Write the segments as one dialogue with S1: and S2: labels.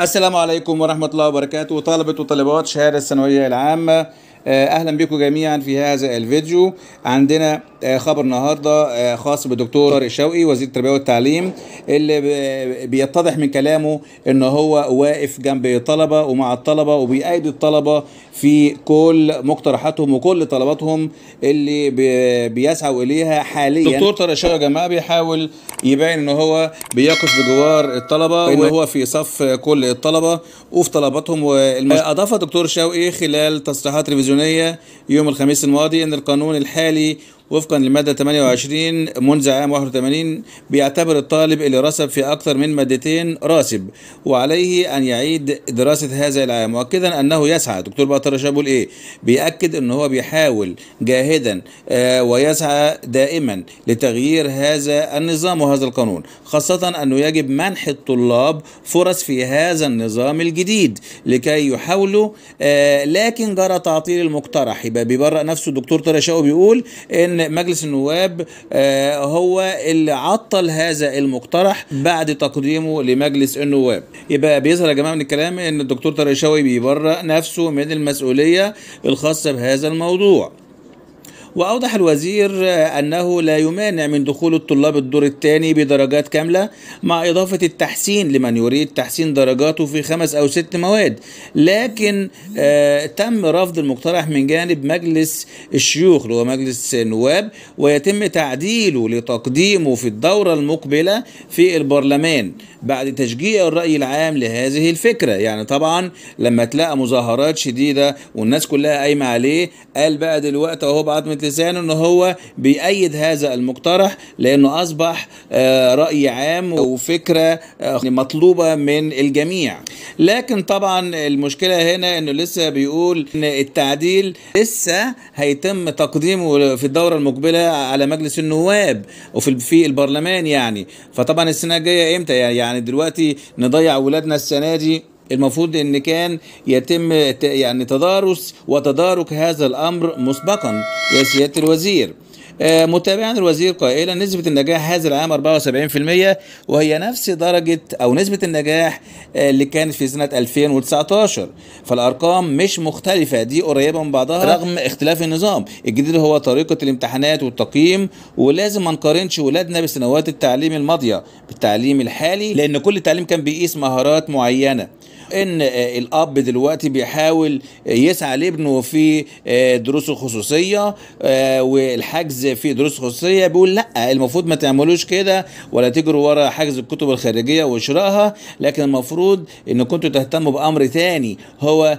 S1: السلام عليكم ورحمة الله وبركاته طالبة وطالبات شهادة الثانوية العامة آه، اهلا بكم جميعا في هذا الفيديو عندنا آه، خبر النهارده آه، خاص بالدكتور شوقي وزير التربيه والتعليم اللي بيتضح من كلامه ان هو واقف جنب الطلبه ومع الطلبه وبيأيد الطلبه في كل مقترحاتهم وكل طلباتهم اللي بيسعوا اليها حاليا دكتور طارق شوقي يا جماعه بيحاول يبين ان هو بيقف بجوار الطلبه وان هو في صف كل الطلبه وفي طلباتهم والمش... اضاف دكتور شوقي خلال تصريحات تلفزيونيه التلفزيونية يوم الخميس الماضي أن القانون الحالي وفقا للمادة 28 منذ عام 81 بيعتبر الطالب اللي رسب في أكثر من مادتين راسب وعليه أن يعيد دراسة هذا العام مؤكدا أنه يسعى دكتور بطر شابول إيه بيأكد أن هو بيحاول جاهدا آه، ويسعى دائما لتغيير هذا النظام وهذا القانون خاصة أنه يجب منح الطلاب فرص في هذا النظام الجديد لكي يحاولوا آه، لكن جرى تعطيل المقترح يبقى بيبرأ نفسه دكتور طارق بيقول ان مجلس النواب آه، هو اللي عطل هذا المقترح بعد تقديمه لمجلس النواب يبقى بيظهر يا جماعه من الكلام ان الدكتور طارق شوقي بيبرأ نفسه من المسؤوليه الخاصه بهذا الموضوع وأوضح الوزير أنه لا يمانع من دخول الطلاب الدور الثاني بدرجات كاملة مع إضافة التحسين لمن يريد تحسين درجاته في خمس أو ست مواد لكن آه، تم رفض المقترح من جانب مجلس الشيوخ اللي هو مجلس النواب ويتم تعديله لتقديمه في الدورة المقبلة في البرلمان بعد تشجيع الرأي العام لهذه الفكرة يعني طبعا لما تلاقى مظاهرات شديدة والناس كلها قايمة عليه قال بقى دلوقتي وهو بعد لسانه ان هو بيأيد هذا المقترح لانه اصبح آه، رأي عام وفكرة آه، مطلوبة من الجميع لكن طبعا المشكلة هنا انه لسه بيقول ان التعديل لسه هيتم تقديمه في الدورة المقبلة على مجلس النواب وفي في البرلمان يعني فطبعا السنة الجاية امتى يعني دلوقتي نضيع ولادنا السنة دي المفروض ان كان يتم يعني تدارس وتدارك هذا الامر مسبقا يا سياده الوزير آه، متابعا الوزير قائلا نسبة النجاح هذا العام 74% وهي نفس درجة أو نسبة النجاح آه، اللي كانت في سنة 2019 فالأرقام مش مختلفة دي قريبة من بعضها رغم اختلاف النظام الجديد هو طريقة الامتحانات والتقييم ولازم ما نقارنش ولادنا بسنوات التعليم الماضية بالتعليم الحالي لأن كل تعليم كان بيقيس مهارات معينة ان آه، الاب دلوقتي بيحاول آه، يسعى لابنه في آه، دروسه الخصوصيه والحجز في دروس خصوصيه بيقول لا المفروض ما تعملوش كده ولا تجروا ورا حجز الكتب الخارجيه وشرائها لكن المفروض ان كنتوا تهتموا بامر ثاني هو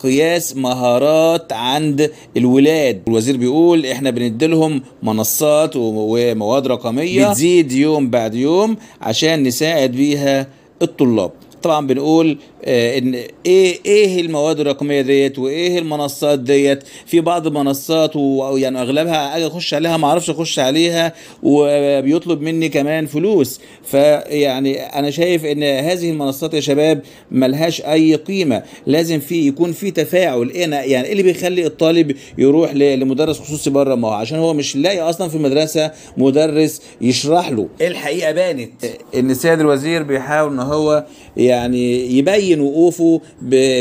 S1: قياس مهارات عند الولاد الوزير بيقول احنا بنديلهم منصات ومواد رقميه بتزيد يوم بعد يوم عشان نساعد بيها الطلاب طبعا بنقول آه، ان ايه ايه المواد الرقميه ديت وايه المنصات ديت في بعض المنصات ويعني اغلبها اجي اخش عليها ما اعرفش اخش عليها وبيطلب مني كمان فلوس فيعني انا شايف ان هذه المنصات يا شباب ملهاش اي قيمه لازم في يكون في تفاعل إيه انا يعني ايه اللي بيخلي الطالب يروح لمدرس خصوصي بره ما هو عشان هو مش لاقي اصلا في المدرسه مدرس يشرح له الحقيقه بانت ان السيد الوزير بيحاول ان هو يعني يعني يبين وقوفه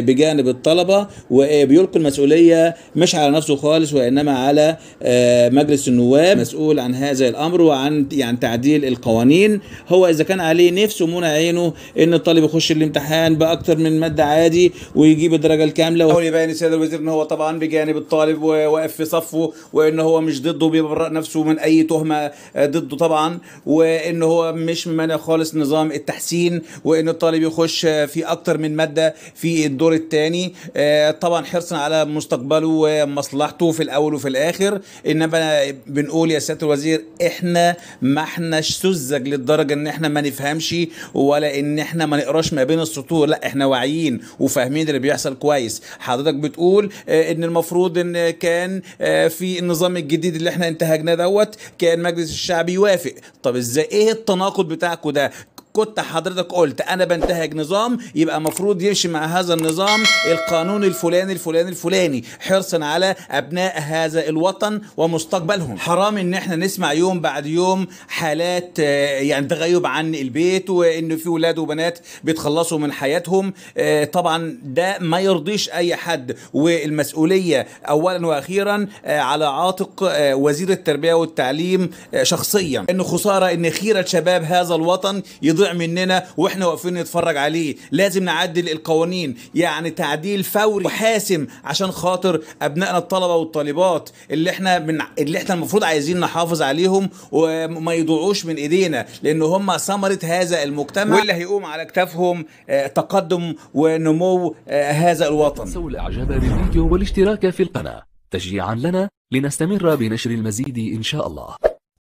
S1: بجانب الطلبه وبيلقي المسؤوليه مش على نفسه خالص وانما على آه، مجلس النواب مسؤول عن هذا الامر وعن يعني تعديل القوانين هو اذا كان عليه نفسه منى عينه ان الطالب يخش الامتحان بأكثر من ماده عادي ويجيب الدرجه الكامله حاول يبين السيد الوزير ان هو طبعا بجانب الطالب وواقف في صفه وان هو مش ضده بيبرأ نفسه من اي تهمه آه، ضده طبعا وان هو مش مانع خالص نظام التحسين وان الطالب يخش يخش في اكتر من ماده في الدور الثاني آه، طبعا حرصا على مستقبله ومصلحته في الاول وفي الاخر انما بنقول يا سياده الوزير احنا ما احناش سذج للدرجه ان احنا ما نفهمش ولا ان احنا ما نقراش ما بين السطور لا احنا واعيين وفاهمين اللي بيحصل كويس حضرتك بتقول آه، ان المفروض ان كان آه، في النظام الجديد اللي احنا انتهجناه دوت كان مجلس الشعب يوافق طب ازاي ايه التناقض بتاعكم ده كنت حضرتك قلت انا بنتهج نظام يبقى المفروض يمشي مع هذا النظام القانون الفلاني الفلاني الفلاني حرصا على ابناء هذا الوطن ومستقبلهم حرام ان احنا نسمع يوم بعد يوم حالات آه، يعني تغيب عن البيت وان في ولاد وبنات بيتخلصوا من حياتهم آه، طبعا ده ما يرضيش اي حد والمسؤوليه اولا واخيرا آه، على عاتق وزير التربيه والتعليم شخصيا ان خساره ان خيره شباب هذا الوطن يضيع بيضيع مننا واحنا واقفين نتفرج عليه لازم نعدل القوانين يعني تعديل فوري وحاسم عشان خاطر ابنائنا الطلبه والطالبات اللي احنا من اللي احنا المفروض عايزين نحافظ عليهم وما يضيعوش من ايدينا لان هم ثمره هذا المجتمع واللي هيقوم على اكتافهم آه، تقدم ونمو آه، هذا الوطن تنسوا الاعجاب بالفيديو والاشتراك في القناه تشجيعا لنا لنستمر بنشر المزيد ان شاء الله